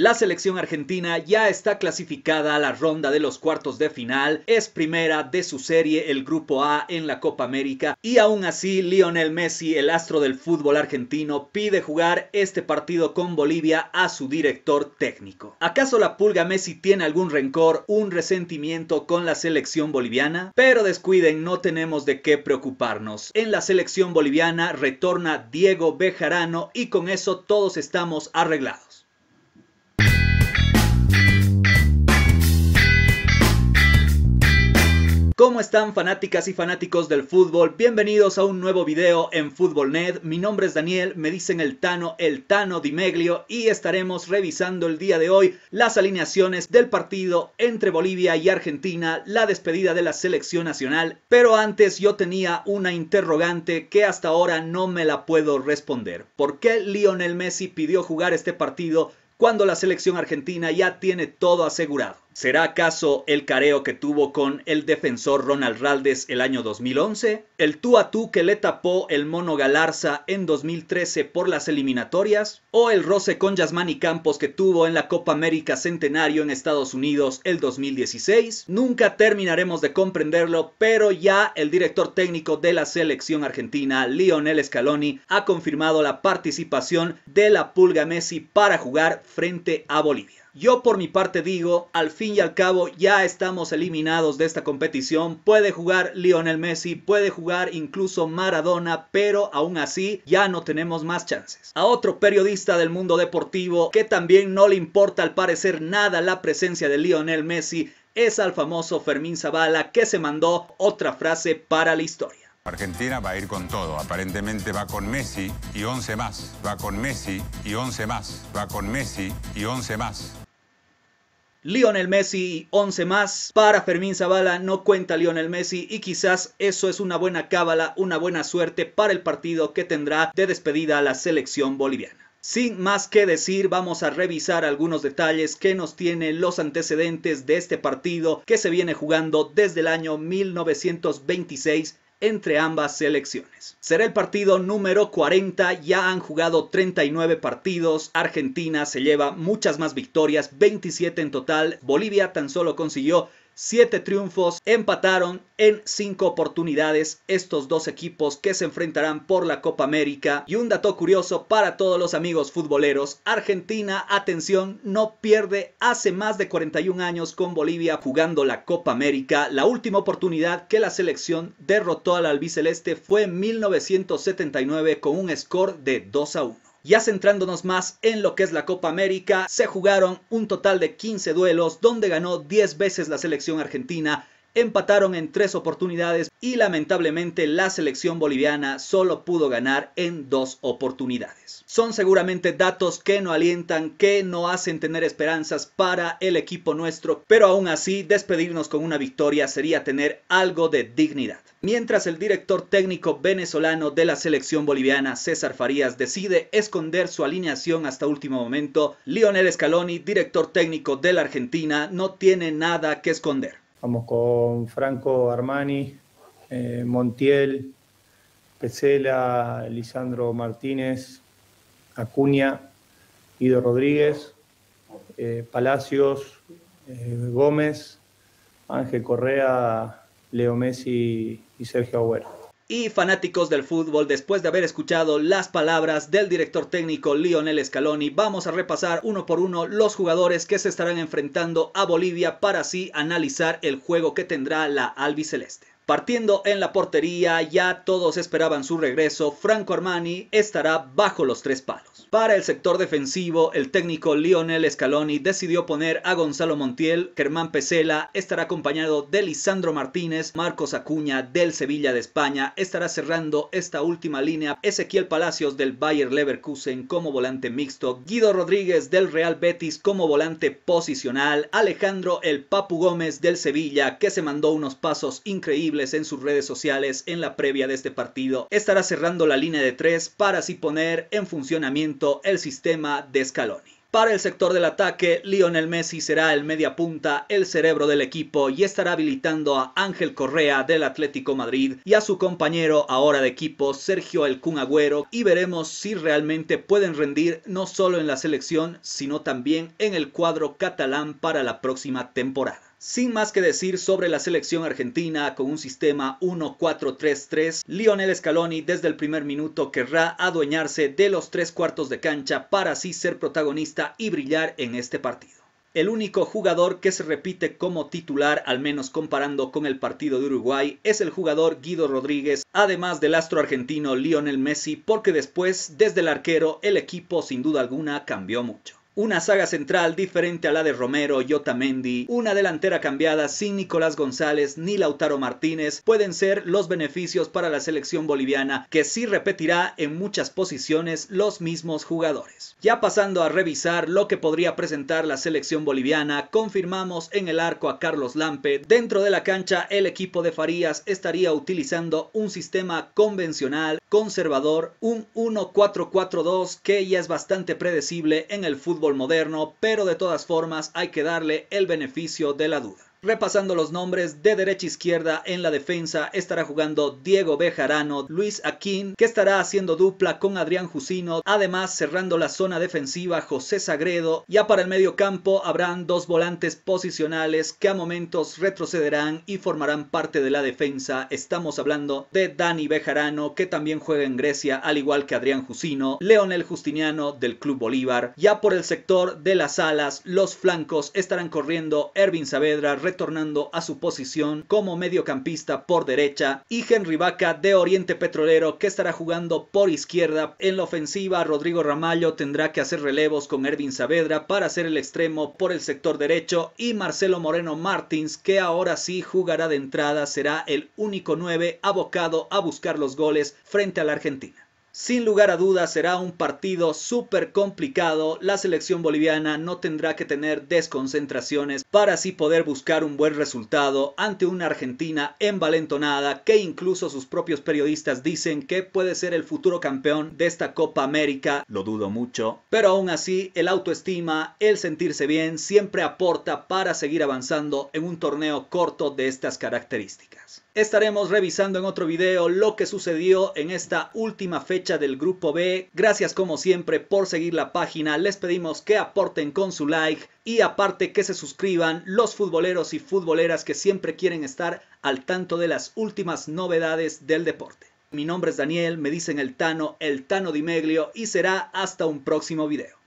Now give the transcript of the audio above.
La selección argentina ya está clasificada a la ronda de los cuartos de final, es primera de su serie el Grupo A en la Copa América y aún así Lionel Messi, el astro del fútbol argentino, pide jugar este partido con Bolivia a su director técnico. ¿Acaso la pulga Messi tiene algún rencor, un resentimiento con la selección boliviana? Pero descuiden, no tenemos de qué preocuparnos. En la selección boliviana retorna Diego Bejarano y con eso todos estamos arreglados. ¿Cómo están fanáticas y fanáticos del fútbol? Bienvenidos a un nuevo video en FútbolNet. Mi nombre es Daniel, me dicen el Tano, el Tano Di Meglio y estaremos revisando el día de hoy las alineaciones del partido entre Bolivia y Argentina, la despedida de la selección nacional. Pero antes yo tenía una interrogante que hasta ahora no me la puedo responder. ¿Por qué Lionel Messi pidió jugar este partido cuando la selección argentina ya tiene todo asegurado? ¿Será acaso el careo que tuvo con el defensor Ronald Raldes el año 2011? ¿El tú a tú que le tapó el mono Galarza en 2013 por las eliminatorias? ¿O el roce con Yasmani Campos que tuvo en la Copa América Centenario en Estados Unidos el 2016? Nunca terminaremos de comprenderlo, pero ya el director técnico de la selección argentina, Lionel Scaloni, ha confirmado la participación de la Pulga Messi para jugar frente a Bolivia. Yo por mi parte digo, al fin y al cabo ya estamos eliminados de esta competición. Puede jugar Lionel Messi, puede jugar incluso Maradona, pero aún así ya no tenemos más chances. A otro periodista del mundo deportivo que también no le importa al parecer nada la presencia de Lionel Messi es al famoso Fermín Zavala que se mandó otra frase para la historia. Argentina va a ir con todo. Aparentemente va con Messi y 11 más. Va con Messi y 11 más. Va con Messi y 11 más. Lionel Messi 11 más. Para Fermín Zavala no cuenta Lionel Messi y quizás eso es una buena cábala, una buena suerte para el partido que tendrá de despedida la selección boliviana. Sin más que decir, vamos a revisar algunos detalles que nos tienen los antecedentes de este partido que se viene jugando desde el año 1926 entre ambas selecciones. Será el partido número 40, ya han jugado 39 partidos, Argentina se lleva muchas más victorias, 27 en total, Bolivia tan solo consiguió Siete triunfos empataron en cinco oportunidades estos dos equipos que se enfrentarán por la Copa América. Y un dato curioso para todos los amigos futboleros, Argentina, atención, no pierde hace más de 41 años con Bolivia jugando la Copa América. La última oportunidad que la selección derrotó al albiceleste fue en 1979 con un score de 2 a 1. Ya centrándonos más en lo que es la Copa América, se jugaron un total de 15 duelos donde ganó 10 veces la selección argentina empataron en tres oportunidades y lamentablemente la selección boliviana solo pudo ganar en dos oportunidades. Son seguramente datos que no alientan, que no hacen tener esperanzas para el equipo nuestro, pero aún así despedirnos con una victoria sería tener algo de dignidad. Mientras el director técnico venezolano de la selección boliviana, César Farías, decide esconder su alineación hasta último momento, Lionel Scaloni, director técnico de la Argentina, no tiene nada que esconder. Vamos con Franco Armani, eh, Montiel, Pecela, Lisandro Martínez, Acuña, Ido Rodríguez, eh, Palacios, eh, Gómez, Ángel Correa, Leo Messi y Sergio Agüero y fanáticos del fútbol, después de haber escuchado las palabras del director técnico Lionel Scaloni, vamos a repasar uno por uno los jugadores que se estarán enfrentando a Bolivia para así analizar el juego que tendrá la albiceleste. Partiendo en la portería, ya todos esperaban su regreso, Franco Armani estará bajo los tres palos. Para el sector defensivo, el técnico Lionel Scaloni decidió poner a Gonzalo Montiel, Germán Pesela estará acompañado de Lisandro Martínez, Marcos Acuña del Sevilla de España, estará cerrando esta última línea Ezequiel Palacios del Bayer Leverkusen como volante mixto, Guido Rodríguez del Real Betis como volante posicional, Alejandro El Papu Gómez del Sevilla que se mandó unos pasos increíbles en sus redes sociales en la previa de este partido. Estará cerrando la línea de tres para así poner en funcionamiento el sistema de Scaloni. Para el sector del ataque, Lionel Messi será el media punta, el cerebro del equipo y estará habilitando a Ángel Correa del Atlético Madrid y a su compañero ahora de equipo Sergio El Kun Agüero y veremos si realmente pueden rendir no solo en la selección, sino también en el cuadro catalán para la próxima temporada. Sin más que decir sobre la selección argentina con un sistema 1-4-3-3, Lionel Scaloni desde el primer minuto querrá adueñarse de los tres cuartos de cancha para así ser protagonista y brillar en este partido. El único jugador que se repite como titular, al menos comparando con el partido de Uruguay, es el jugador Guido Rodríguez, además del astro argentino Lionel Messi, porque después, desde el arquero, el equipo sin duda alguna cambió mucho una saga central diferente a la de Romero y Otamendi, una delantera cambiada sin Nicolás González ni Lautaro Martínez pueden ser los beneficios para la selección boliviana que sí repetirá en muchas posiciones los mismos jugadores. Ya pasando a revisar lo que podría presentar la selección boliviana, confirmamos en el arco a Carlos Lampe. Dentro de la cancha el equipo de Farías estaría utilizando un sistema convencional, conservador, un 1-4-4-2 que ya es bastante predecible en el fútbol moderno, pero de todas formas hay que darle el beneficio de la duda. Repasando los nombres de derecha a izquierda en la defensa estará jugando Diego Bejarano, Luis Aquín, que estará haciendo dupla con Adrián Jusino, además cerrando la zona defensiva José Sagredo. Ya para el medio campo habrán dos volantes posicionales que a momentos retrocederán y formarán parte de la defensa. Estamos hablando de Dani Bejarano, que también juega en Grecia, al igual que Adrián Jusino, Leonel Justiniano del Club Bolívar. Ya por el sector de las alas, los flancos estarán corriendo Ervin Saavedra, retornando a su posición como mediocampista por derecha y Henry Vaca de Oriente Petrolero que estará jugando por izquierda. En la ofensiva Rodrigo Ramallo tendrá que hacer relevos con Ervin Saavedra para hacer el extremo por el sector derecho y Marcelo Moreno Martins que ahora sí jugará de entrada será el único 9 abocado a buscar los goles frente a la Argentina. Sin lugar a dudas será un partido súper complicado. La selección boliviana no tendrá que tener desconcentraciones para así poder buscar un buen resultado ante una Argentina envalentonada que incluso sus propios periodistas dicen que puede ser el futuro campeón de esta Copa América. Lo dudo mucho. Pero aún así el autoestima, el sentirse bien siempre aporta para seguir avanzando en un torneo corto de estas características. Estaremos revisando en otro video lo que sucedió en esta última fecha del grupo B. Gracias como siempre por seguir la página. Les pedimos que aporten con su like y aparte que se suscriban los futboleros y futboleras que siempre quieren estar al tanto de las últimas novedades del deporte. Mi nombre es Daniel, me dicen el Tano, el Tano Meglio y será hasta un próximo video.